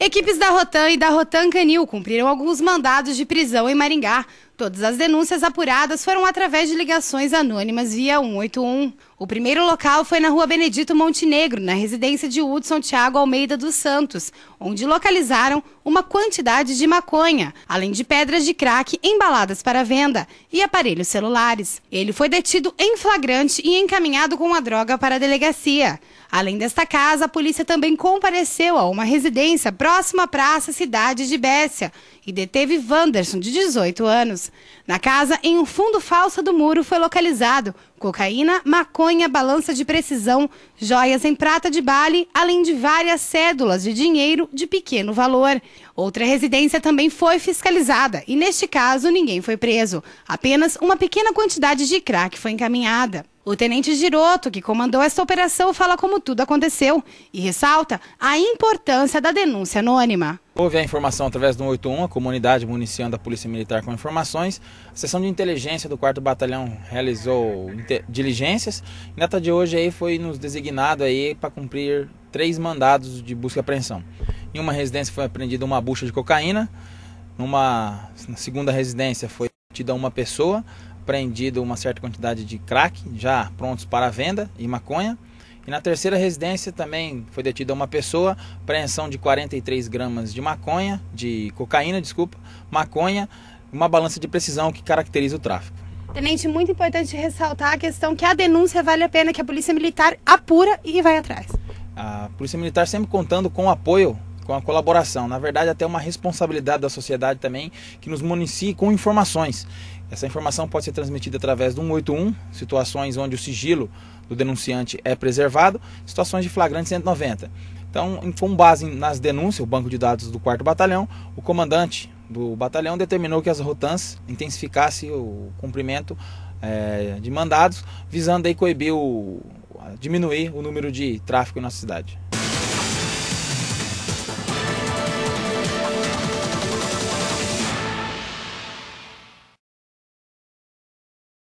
Equipes da Rotan e da Rotan Canil cumpriram alguns mandados de prisão em Maringá Todas as denúncias apuradas foram através de ligações anônimas via 181. O primeiro local foi na rua Benedito Montenegro, na residência de Hudson Tiago Almeida dos Santos, onde localizaram uma quantidade de maconha, além de pedras de crack embaladas para venda e aparelhos celulares. Ele foi detido em flagrante e encaminhado com a droga para a delegacia. Além desta casa, a polícia também compareceu a uma residência próxima à Praça Cidade de Bécia e deteve Wanderson, de 18 anos. Na casa, em um fundo falso do muro, foi localizado cocaína, maconha, balança de precisão, joias em prata de Bali, além de várias cédulas de dinheiro de pequeno valor. Outra residência também foi fiscalizada e, neste caso, ninguém foi preso. Apenas uma pequena quantidade de crack foi encaminhada. O tenente Giroto, que comandou essa operação, fala como tudo aconteceu e ressalta a importância da denúncia anônima. Houve a informação através do 181, a comunidade municiando a Polícia Militar com informações. A seção de inteligência do 4 Batalhão realizou diligências. E na data de hoje aí foi nos designado aí para cumprir três mandados de busca e apreensão. Em uma residência foi apreendida uma bucha de cocaína, numa segunda residência foi Tida uma pessoa, prendido uma certa quantidade de crack, já prontos para venda e maconha. E na terceira residência também foi detida uma pessoa, apreensão de 43 gramas de maconha, de cocaína, desculpa, maconha, uma balança de precisão que caracteriza o tráfico. Tenente, muito importante ressaltar a questão que a denúncia vale a pena, que a Polícia Militar apura e vai atrás. A Polícia Militar sempre contando com o apoio com a colaboração, na verdade até uma responsabilidade da sociedade também que nos municie com informações. Essa informação pode ser transmitida através do 181, situações onde o sigilo do denunciante é preservado, situações de flagrante 190. Então, com base nas denúncias, o banco de dados do 4 Batalhão, o comandante do batalhão determinou que as rotãs intensificassem o cumprimento é, de mandados, visando aí coibir o, diminuir o número de tráfico em nossa cidade.